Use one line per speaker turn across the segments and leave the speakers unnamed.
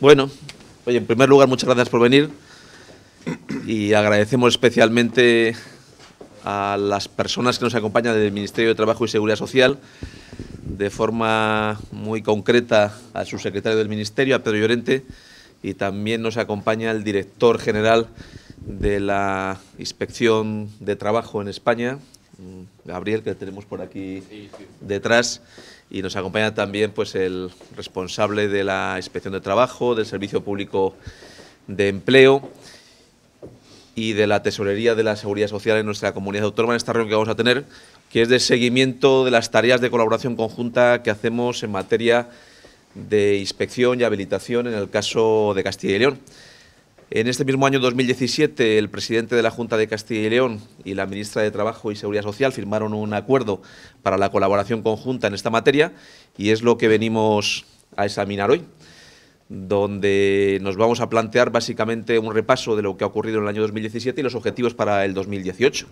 Bueno, oye, en primer lugar, muchas gracias por venir y agradecemos especialmente a las personas que nos acompañan del Ministerio de Trabajo y Seguridad Social, de forma muy concreta al subsecretario del Ministerio, a Pedro Llorente, y también nos acompaña el director general de la Inspección de Trabajo en España, Gabriel, que tenemos por aquí detrás, y nos acompaña también pues, el responsable de la Inspección de Trabajo, del Servicio Público de Empleo y de la Tesorería de la Seguridad Social en nuestra comunidad autónoma en esta reunión que vamos a tener, que es de seguimiento de las tareas de colaboración conjunta que hacemos en materia de inspección y habilitación en el caso de Castilla y León. En este mismo año 2017, el presidente de la Junta de Castilla y León y la ministra de Trabajo y Seguridad Social firmaron un acuerdo para la colaboración conjunta en esta materia y es lo que venimos a examinar hoy, donde nos vamos a plantear básicamente un repaso de lo que ha ocurrido en el año 2017 y los objetivos para el 2018.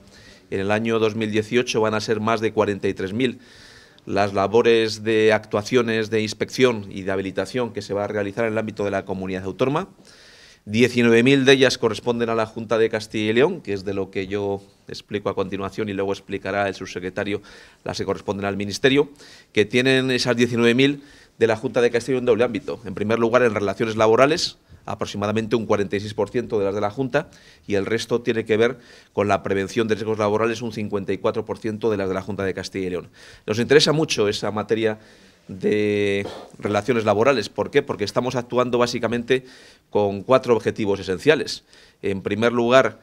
En el año 2018 van a ser más de 43.000 las labores de actuaciones de inspección y de habilitación que se va a realizar en el ámbito de la comunidad autónoma. 19.000 de ellas corresponden a la Junta de Castilla y León, que es de lo que yo explico a continuación y luego explicará el subsecretario las que corresponden al Ministerio, que tienen esas 19.000 de la Junta de Castilla y León en doble ámbito. En primer lugar, en relaciones laborales, aproximadamente un 46% de las de la Junta y el resto tiene que ver con la prevención de riesgos laborales, un 54% de las de la Junta de Castilla y León. Nos interesa mucho esa materia de relaciones laborales. ¿Por qué? Porque estamos actuando básicamente con cuatro objetivos esenciales. En primer lugar,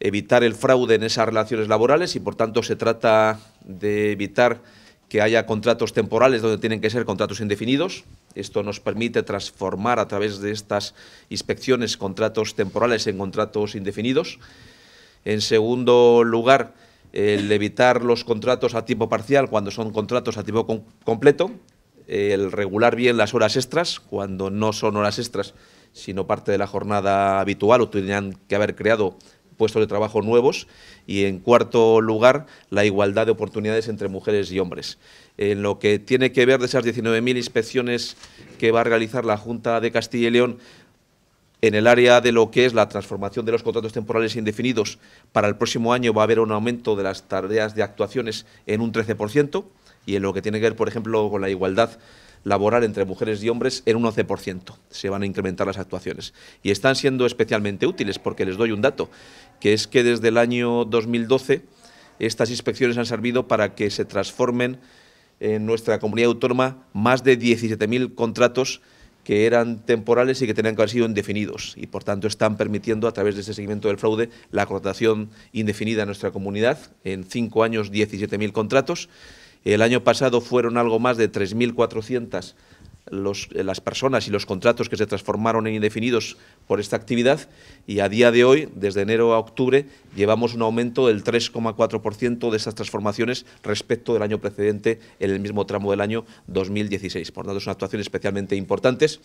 evitar el fraude en esas relaciones laborales y, por tanto, se trata de evitar que haya contratos temporales donde tienen que ser contratos indefinidos. Esto nos permite transformar a través de estas inspecciones contratos temporales en contratos indefinidos. En segundo lugar, el evitar los contratos a tiempo parcial cuando son contratos a tiempo completo el regular bien las horas extras, cuando no son horas extras, sino parte de la jornada habitual o tendrían que haber creado puestos de trabajo nuevos y en cuarto lugar la igualdad de oportunidades entre mujeres y hombres. En lo que tiene que ver de esas 19.000 inspecciones que va a realizar la Junta de Castilla y León en el área de lo que es la transformación de los contratos temporales indefinidos, para el próximo año va a haber un aumento de las tareas de actuaciones en un 13% y en lo que tiene que ver, por ejemplo, con la igualdad laboral entre mujeres y hombres en un 11%. Se van a incrementar las actuaciones. Y están siendo especialmente útiles porque les doy un dato, que es que desde el año 2012 estas inspecciones han servido para que se transformen en nuestra comunidad autónoma más de 17.000 contratos que eran temporales y que tenían que haber sido indefinidos. Y por tanto están permitiendo a través de este seguimiento del fraude la contratación indefinida en nuestra comunidad en cinco años 17.000 contratos el año pasado fueron algo más de 3.400 eh, las personas y los contratos que se transformaron en indefinidos por esta actividad y a día de hoy, desde enero a octubre, llevamos un aumento del 3,4% de estas transformaciones respecto del año precedente en el mismo tramo del año 2016. Por tanto, son actuaciones especialmente importantes.